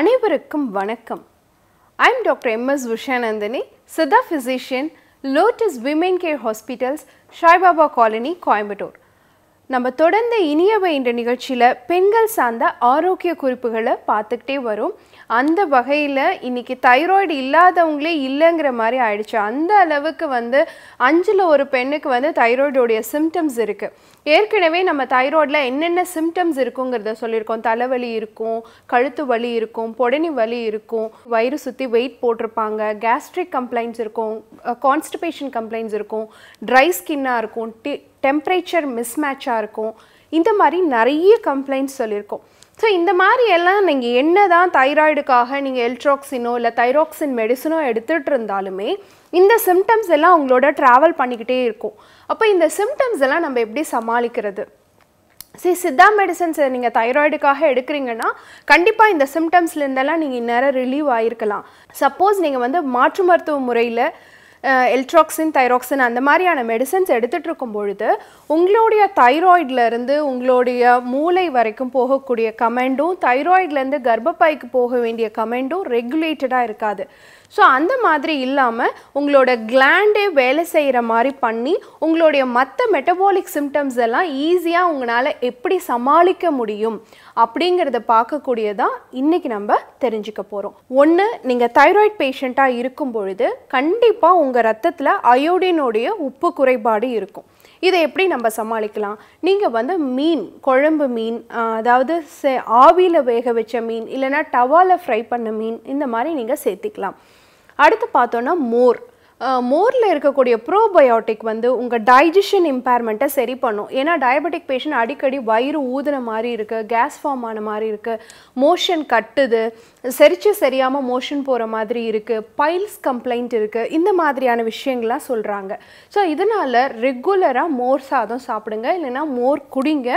அனைவருக்கும் வணக்கம் I'm doctor M S Ushanandhini Siddha physician Lotus Women Care Hospitals Saibaba colony Coimbatore நம்ம தொடர்ந்து இனியவை என்ற நிகழ்ச்சியில் பெண்கள் சார்ந்த ஆரோக்கிய குறிப்புகளை பார்த்துக்கிட்டே வரும் அந்த வகையில் இன்றைக்கி தைராய்டு இல்லாதவங்களே இல்லைங்கிற மாதிரி ஆயிடுச்சு அந்த அளவுக்கு வந்து அஞ்சில் ஒரு பெண்ணுக்கு வந்து தைராய்டோடைய சிம்டம்ஸ் இருக்குது ஏற்கனவே நம்ம தைராய்டில் என்னென்ன சிம்டம்ஸ் இருக்குங்கிறத சொல்லியிருக்கோம் தலைவலி இருக்கும் கழுத்து வலி இருக்கும் புடனி வலி இருக்கும் வயிறு சுற்றி வெயிட் போட்டிருப்பாங்க கேஸ்ட்ரிக் கம்ப்ளைண்ட்ஸ் இருக்கும் கான்ஸ்டிபேஷன் கம்ப்ளைண்ட்ஸ் இருக்கும் ட்ரை ஸ்கின்னாக இருக்கும் டி டெம்ப்ரேச்சர் மிஸ்மேட்சாக இருக்கும் இந்த மாதிரி நிறைய கம்ப்ளைண்ட்ஸ் சொல்லியிருக்கோம் ஸோ இந்த மாதிரி எல்லாம் நீங்கள் என்ன தான் தைராய்டுக்காக நீங்கள் எல்ட்ராக்சினோ இல்லை தைராக்சின் மெடிசனோ எடுத்துகிட்டு இருந்தாலுமே இந்த சிம்டம்ஸ் எல்லாம் உங்களோட ட்ராவல் பண்ணிக்கிட்டே இருக்கும் அப்போ இந்த சிம்டம்ஸ் எல்லாம் நம்ம எப்படி சமாளிக்கிறது சரி சித்தா மெடிசன்ஸ் நீங்கள் தைராய்டுக்காக எடுக்கிறீங்கன்னா கண்டிப்பாக இந்த சிம்டம்ஸ்லேருந்தெல்லாம் நீங்கள் இந்நேரம் ரிலீவ் ஆகிருக்கலாம் சப்போஸ் நீங்கள் வந்து மாற்று மருத்துவ முறையில் எல்ட்ராக்சின் தைராக்சின் அந்த மாதிரியான மெடிசன்ஸ் எடுத்துகிட்டு இருக்கும் பொழுது உங்களுடைய தைராய்டிலேருந்து உங்களுடைய மூளை வரைக்கும் போகக்கூடிய கமெண்டும் தைராய்ட்லேருந்து கர்ப்பப்பைக்கு போக வேண்டிய கமெண்டும் ரெகுலேட்டடாக இருக்காது ஸோ அந்த மாதிரி இல்லாமல் உங்களோட கிளாண்டே வேலை செய்கிற மாதிரி பண்ணி உங்களுடைய மற்ற மெட்டபாலிக் சிம்டம்ஸ் எல்லாம் ஈஸியாக உங்களால் எப்படி சமாளிக்க முடியும் அப்படிங்கிறத பார்க்கக்கூடியதான் இன்றைக்கி நம்ம தெரிஞ்சுக்க போகிறோம் ஒன்று நீங்கள் தைராய்ட் பேஷண்ட்டாக இருக்கும் பொழுது கண்டிப்பாக உங்கள் ரத்தத்தில் அயோடினுடைய உப்பு குறைபாடு இருக்கும் இதை எப்படி நம்ம சமாளிக்கலாம் நீங்கள் வந்து மீன் குழம்பு மீன் அதாவது ஆவியில் வேக வச்ச மீன் இல்லைனா டவாவில் ஃப்ரை பண்ண மீன் இந்த மாதிரி நீங்கள் சேர்த்திக்கலாம் அடுத்து பார்த்தோன்னா மோர் மோரில் இருக்கக்கூடிய ப்ரோபயோட்டிக் வந்து உங்கள் டைஜஷன் இம்பேர்மெண்ட்டை சரி பண்ணும் ஏன்னா டயபெட்டிக் பேஷண்ட் அடிக்கடி வயிறு ஊதுன மாதிரி இருக்குது கேஸ் ஃபார்ம் ஆன மாதிரி இருக்குது மோஷன் கட்டுது செரிச்சு சரியாமல் மோஷன் போகிற மாதிரி இருக்குது பைல்ஸ் கம்ப்ளைண்ட் இருக்குது இந்த மாதிரியான விஷயங்கள்லாம் சொல்கிறாங்க ஸோ இதனால் ரெகுலராக மோர் சாதம் சாப்பிடுங்க இல்லைன்னா மோர் குடிங்க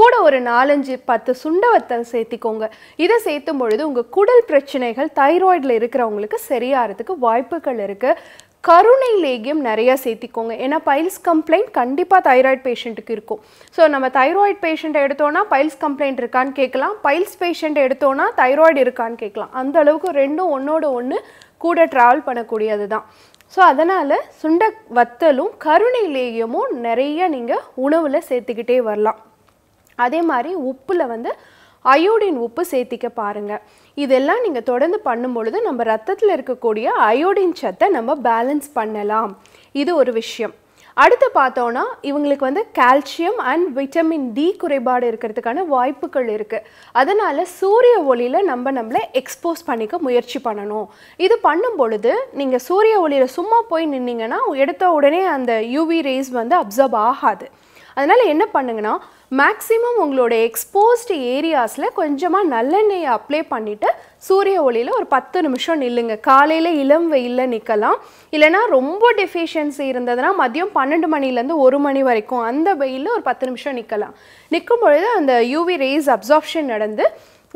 கூட ஒரு நாலஞ்சு பத்து சுண்டவத்தை சேர்த்திக்கோங்க இதை சேர்த்தும் பொழுது உங்கள் குடல் பிரச்சனைகள் தைராய்டில் இருக்கிறவங்களுக்கு சரியாகிறதுக்கு வாய்ப்புகள் இருக்குது கருணை லேகியம் நிறையா சேர்த்திக்கோங்க ஏன்னா பைல்ஸ் கம்ப்ளைண்ட் கண்டிப்பாக தைராய்டு பேஷண்ட்டுக்கு இருக்கும் ஸோ நம்ம தைராய்டு பேஷண்ட்டை எடுத்தோன்னா பைல்ஸ் கம்ப்ளைண்ட் இருக்கான்னு கேட்கலாம் பைல்ஸ் பேஷண்ட் எடுத்தோன்னா தைராய்டு இருக்கான்னு கேட்கலாம் அந்த அளவுக்கு ரெண்டும் ஒன்றோட ஒன்று கூட ட்ராவல் பண்ணக்கூடியது தான் ஸோ அதனால் சுண்ட வத்தலும் கருணை லேகியமும் நிறைய நீங்கள் உணவில் சேர்த்துக்கிட்டே வரலாம் அதே மாதிரி உப்பில் வந்து அயோடின் உப்பு சேர்த்திக்க பாருங்கள் இதெல்லாம் நீங்கள் தொடர்ந்து பண்ணும் பொழுது நம்ம ரத்தத்தில் இருக்கக்கூடிய அயோடின் சத்தை நம்ம பேலன்ஸ் பண்ணலாம் இது ஒரு விஷயம் அடுத்து பார்த்தோன்னா இவங்களுக்கு வந்து கால்சியம் அண்ட் விட்டமின் டி குறைபாடு இருக்கிறதுக்கான வாய்ப்புகள் இருக்குது அதனால் சூரிய ஒளியில் நம்ம நம்மளை எக்ஸ்போஸ் பண்ணிக்க முயற்சி பண்ணணும் இது பண்ணும் பொழுது நீங்கள் சூரிய ஒளியில் சும்மா போய் நின்னீங்கன்னா எடுத்த உடனே அந்த யூவி ரேஸ் வந்து அப்சர்வ் ஆகாது அதனால் என்ன பண்ணுங்கன்னா மேக்ஸிமம் உங்களோட எக்ஸ்போஸ்டு ஏரியாஸில் கொஞ்சமாக நல்லெண்ணெயை அப்ளை பண்ணிவிட்டு சூரிய ஒளியில் ஒரு பத்து நிமிஷம் நில்லுங்க காலையில் இளம் வெயிலில் நிற்கலாம் இல்லைனா ரொம்ப டெஃபிஷியன்சி இருந்ததுன்னா மதியம் பன்னெண்டு மணிலேருந்து ஒரு மணி வரைக்கும் அந்த வெயிலில் ஒரு பத்து நிமிஷம் நிற்கலாம் நிற்கும் பொழுது அந்த யூவி ரேஸ் அப்சார்ப்ஷன் நடந்து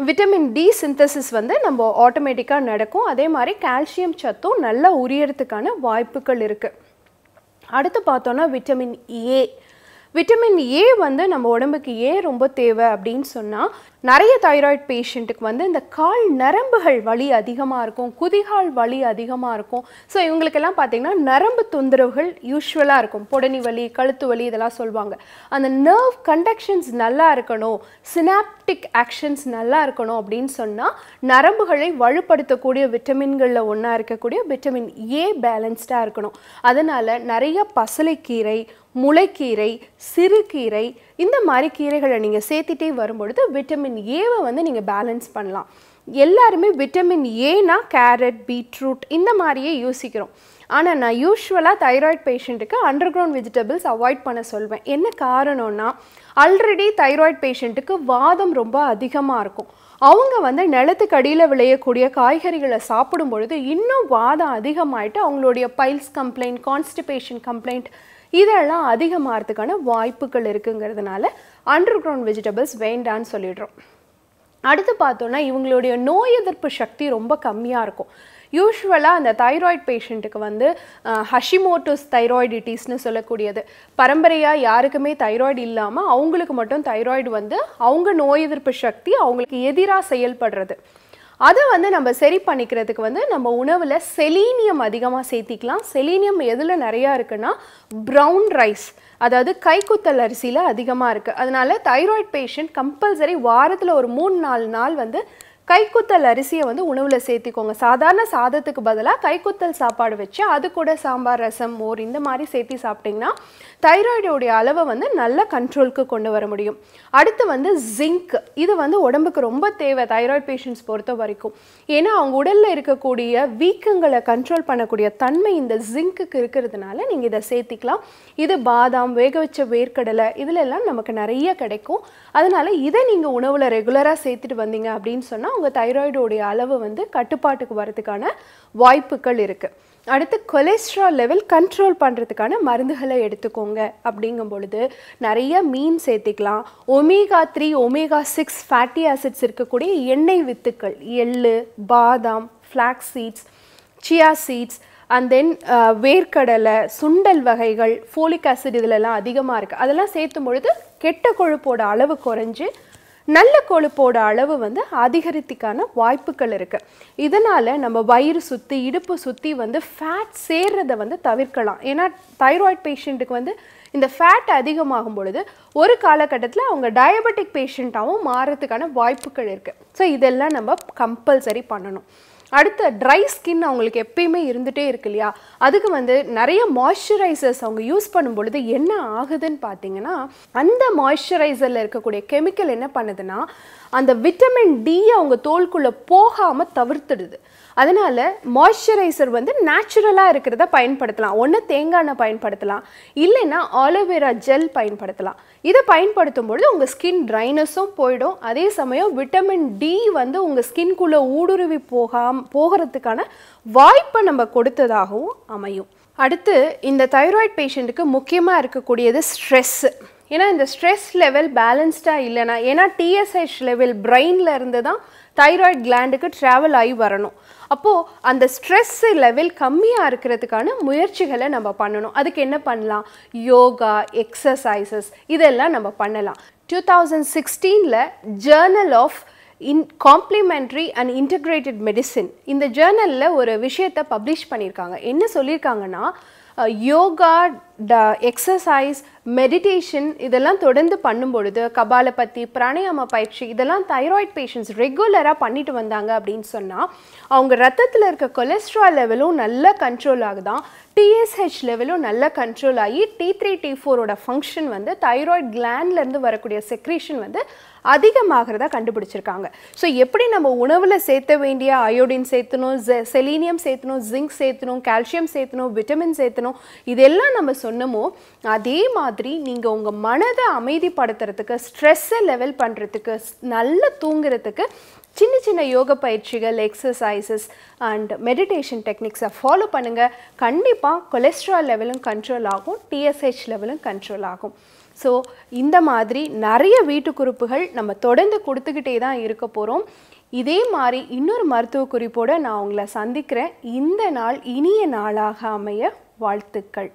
விட்டமின் டி சிந்தசிஸ் வந்து நம்ம ஆட்டோமேட்டிக்காக நடக்கும் அதே மாதிரி கால்சியம் சத்தும் நல்லா உரியறதுக்கான வாய்ப்புகள் இருக்குது அடுத்து பார்த்தோன்னா விட்டமின் ஏ விட்டமின் ஏ வந்து நம்ம உடம்புக்கு ஏன் ரொம்ப தேவை அப்படின்னு சொன்னால் நிறைய தைராய்டு பேஷண்ட்டுக்கு வந்து இந்த கால் நரம்புகள் வலி அதிகமாக இருக்கும் குதிகால் வலி அதிகமாக இருக்கும் ஸோ இவங்களுக்கெல்லாம் பார்த்திங்கன்னா நரம்பு தொந்தரவுகள் யூஸ்வலாக இருக்கும் புடனி வலி கழுத்து வலி இதெல்லாம் சொல்லுவாங்க அந்த நர்வ் கண்டக்ஷன்ஸ் நல்லா இருக்கணும் சினாப்டிக் ஆக்ஷன்ஸ் நல்லா இருக்கணும் அப்படின்னு சொன்னால் நரம்புகளை வலுப்படுத்தக்கூடிய விட்டமின்களில் ஒன்றா இருக்கக்கூடிய விட்டமின் ஏ பேலன்ஸ்டாக இருக்கணும் அதனால் நிறைய பசலைக்கீரை முளைக்கீரை சிறுகீரை இந்த மாதிரி கீரைகளை நீங்கள் சேர்த்துட்டே வரும்பொழுது விட்டமின் ஏவை வந்து நீங்கள் பேலன்ஸ் பண்ணலாம் எல்லாருமே விட்டமின் ஏனா கேரட் பீட்ரூட் இந்த மாதிரியே யோசிக்கிறோம் ஆனால் நான் யூஸ்வலாக தைராய்டு பேஷண்ட்டுக்கு அண்டர் கிரவுண்ட் வெஜிடபிள்ஸ் அவாய்ட் பண்ண சொல்வேன் என்ன காரணம்னா ஆல்ரெடி தைராய்ட் பேஷண்ட்டுக்கு வாதம் ரொம்ப அதிகமாக இருக்கும் அவங்க வந்து நிலத்துக்கு அடியில் விளையக்கூடிய காய்கறிகளை சாப்பிடும் பொழுது இன்னும் வாதம் அதிகமாயிட்டு அவங்களுடைய பைல்ஸ் கம்ப்ளைண்ட் கான்ஸ்டிபேஷன் கம்ப்ளைண்ட் இதெல்லாம் அதிகமாகிறதுக்கான வாய்ப்புகள் இருக்குங்கிறதுனால அண்டர் கிரவுண்ட் வெஜிடபிள்ஸ் வேண்டான்னு சொல்லிடுறோம் அடுத்து பார்த்தோன்னா இவங்களுடைய நோய் எதிர்ப்பு சக்தி ரொம்ப கம்மியாக இருக்கும் யூஸ்வலாக அந்த தைராய்டு பேஷண்ட்டுக்கு வந்து ஹஷிமோட்டோஸ் தைராய்டிட்டிஸ்னு சொல்லக்கூடியது பரம்பரையாக யாருக்குமே தைராய்டு இல்லாமல் அவங்களுக்கு மட்டும் தைராய்டு வந்து அவங்க நோய் எதிர்ப்பு சக்தி அவங்களுக்கு எதிராக செயல்படுறது அதை வந்து நம்ம சரி பண்ணிக்கிறதுக்கு வந்து நம்ம உணவில் செலீனியம் அதிகமாக சேர்த்திக்கலாம் செலீனியம் எதில் நிறையா இருக்குன்னா ப்ரௌன் ரைஸ் அதாவது கைக்குத்தல் அரிசியில் அதிகமாக இருக்குது அதனால் தைராய்டு பேஷண்ட் கம்பல்சரி வாரத்தில் ஒரு மூணு நாலு நாள் வந்து கைக்குத்தல் அரிசியை வந்து உணவில் சேர்த்திக்கோங்க சாதாரண சாதத்துக்கு பதிலாக கைக்குத்தல் சாப்பாடு வச்சு அது கூட சாம்பார் ரசம் மோர் இந்த மாதிரி சேர்த்து சாப்பிட்டிங்கன்னா தைராய்டோடைய அளவை வந்து நல்ல கண்ட்ரோலுக்கு கொண்டு வர முடியும் அடுத்து வந்து ஜிங்க் இது வந்து உடம்புக்கு ரொம்ப தேவை தைராய்டு பேஷண்ட்ஸ் பொறுத்த வரைக்கும் ஏன்னா அவங்க உடலில் இருக்கக்கூடிய வீக்கங்களை கண்ட்ரோல் பண்ணக்கூடிய தன்மை இந்த ஜிங்க்குக்கு இருக்கிறதுனால நீங்கள் இதை சேர்த்திக்கலாம் இது பாதாம் வேக வச்ச வேர்க்கடலை இதில் எல்லாம் நமக்கு நிறைய கிடைக்கும் அதனால் இதை நீங்கள் உணவில் ரெகுலராக சேர்த்துட்டு வந்தீங்க அப்படின்னு சொன்னால் உங்கள் தைராய்டோடைய அளவு வந்து கட்டுப்பாட்டுக்கு வரதுக்கான வாய்ப்புகள் இருக்குது அடுத்து கொலஸ்ட்ரால் லெவல் கண்ட்ரோல் பண்ணுறதுக்கான மருந்துகளை எடுத்துக்கோங்க அப்படிங்கும் பொழுது நிறைய மீன் சேர்த்திக்கலாம் omega three omega six fatty acids இருக்கக்கூடிய எண்ணெய் வித்துக்கள் எள்ளு பாதாம் flax seeds chia seeds and then வேர்க்கடலை சுண்டல் வகைகள் ஃபோலிக் ஆசிட் இதிலெல்லாம் அதிகமாக இருக்குது அதெல்லாம் சேர்த்தும் பொழுது கெட்ட கொழுப்போட அளவு குறைஞ்சி நல்ல கொழுப்போட அளவு வந்து அதிகரித்துக்கான வாய்ப்புகள் இருக்குது இதனால் நம்ம வயிறு சுற்றி இடுப்பு சுற்றி வந்து ஃபேட் சேர்றதை வந்து தவிர்க்கலாம் ஏன்னா தைராய்டு பேஷண்ட்டுக்கு வந்து இந்த ஃபேட் அதிகமாகும் பொழுது ஒரு காலகட்டத்தில் அவங்க டயபெட்டிக் பேஷண்ட்டாகவும் மாறுறதுக்கான வாய்ப்புகள் இருக்குது ஸோ இதெல்லாம் நம்ம கம்பல்சரி பண்ணணும் அடுத்து ட்ரை ஸ்கின் அவங்களுக்கு எப்பயுமே இருந்துகிட்டே இருக்கு இல்லையா அதுக்கு வந்து நிறைய மாய்ஸ்சரைசர்ஸ் அவங்க யூஸ் பண்ணும் பொழுது என்ன ஆகுதுன்னு பார்த்தீங்கன்னா அந்த மாய்ஸ்சரைசரில் இருக்கக்கூடிய கெமிக்கல் என்ன பண்ணுதுன்னா அந்த விட்டமின் டி அவங்க தோல்குள்ளே போகாமல் தவிர்த்துடுது அதனால் மாய்ஸ்சரைசர் வந்து நேச்சுரலாக இருக்கிறத பயன்படுத்தலாம் ஒன்று தேங்காய் எண்ணெய் பயன்படுத்தலாம் இல்லைன்னா ஆலோவேரா ஜெல் பயன்படுத்தலாம் இதை பயன்படுத்தும் பொழுது உங்கள் ஸ்கின் ட்ரைனஸும் போயிடும் அதே சமயம் விட்டமின் டி வந்து உங்கள் ஸ்கின்குள்ளே ஊடுருவி போகாமல் போகிறதுக்கான வாய்ப்பை நம்ம கொடுத்ததாகவும் அமையும் அடுத்து இந்த தைராய்டு பேஷண்ட்டுக்கு முக்கியமாக இருக்கக்கூடியது ஸ்ட்ரெஸ்ஸு ஏன்னா இந்த ஸ்ட்ரெஸ் லெவல் பேலன்ஸ்டாக இல்லைனா ஏன்னா டிஎஸ்ஹெச் லெவல் பிரெயினில் இருந்து தான் தைராய்டு கிளாண்டுக்கு ட்ராவல் ஆகி வரணும் அப்போது அந்த ஸ்ட்ரெஸ் லெவல் கம்மியாக இருக்கிறதுக்கான முயற்சிகளை நம்ம பண்ணணும் அதுக்கு என்ன பண்ணலாம் யோகா எக்ஸசைசஸ் இதெல்லாம் நம்ம பண்ணலாம் டூ தௌசண்ட் சிக்ஸ்டீனில் journal of in complementary and integrated medicine இந்த ஜேர்னலில் ஒரு விஷயத்தை பப்ளிஷ் பண்ணியிருக்காங்க என்ன சொல்லியிருக்காங்கன்னா யோகா எக்ஸசைஸ் மெடிடேஷன் இதெல்லாம் தொடர்ந்து பண்ணும் பொழுது கபாலபத்தி பிராணயாம பயிற்சி இதெல்லாம் தைராய்ட் பேஷண்ட்ஸ் ரெகுலராக பண்ணிட்டு வந்தாங்க அப்படின்னு சொன்னால் அவங்க ரத்தத்தில் இருக்க கொலஸ்ட்ரால் லெவலும் நல்லா கண்ட்ரோல் ஆகுதான் டிஎஸ்ஹெச் லெவலும் நல்லா கண்ட்ரோல் ஆகி டி த்ரீ டி ஃபோரோட ஃபங்க்ஷன் வந்து தைராய்ட் கிளாண்ட்லேருந்து வரக்கூடிய செக்ரீஷன் வந்து அதிகமாகிறதா கண்டுபிடிச்சிருக்காங்க ஸோ எப்படி நம்ம உணவில் சேர்த்த வேண்டிய அயோடின் சேர்த்தணும் செலீனியம் சேர்த்தணும் ஜிங்க் சேர்த்தணும் கால்சியம் சேர்த்தணும் விட்டமின் சேர்த்தணும் இதெல்லாம் நம்ம சொன்னமோ அதே மாதிரி நீங்கள் உங்கள் மனதை அமைதிப்படுத்துறதுக்கு ஸ்ட்ரெஸ்ஸை லெவல் பண்ணுறதுக்கு நல்லா தூங்குறதுக்கு சின்ன சின்ன யோக பயிற்சிகள் எக்ஸசைசஸ் அண்ட் மெடிடேஷன் டெக்னிக்ஸை ஃபாலோ பண்ணுங்கள் கண்டிப்பாக கொலஸ்ட்ரால் லெவலும் கண்ட்ரோல் ஆகும் டிஎஸ்ஹெச் லெவலும் கண்ட்ரோல் ஆகும் ஸோ இந்த மாதிரி நிறைய வீட்டு குறிப்புகள் நம்ம தொடர்ந்து கொடுத்துக்கிட்டே தான் இருக்க போகிறோம் இதே மாதிரி இன்னொரு மருத்துவ குறிப்போடு நான் உங்களை சந்திக்கிறேன் இந்த நாள் இனிய நாளாக அமைய வாழ்த்துக்கள்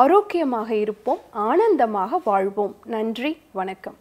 ஆரோக்கியமாக இருப்போம் ஆனந்தமாக வாழ்வோம் நன்றி வணக்கம்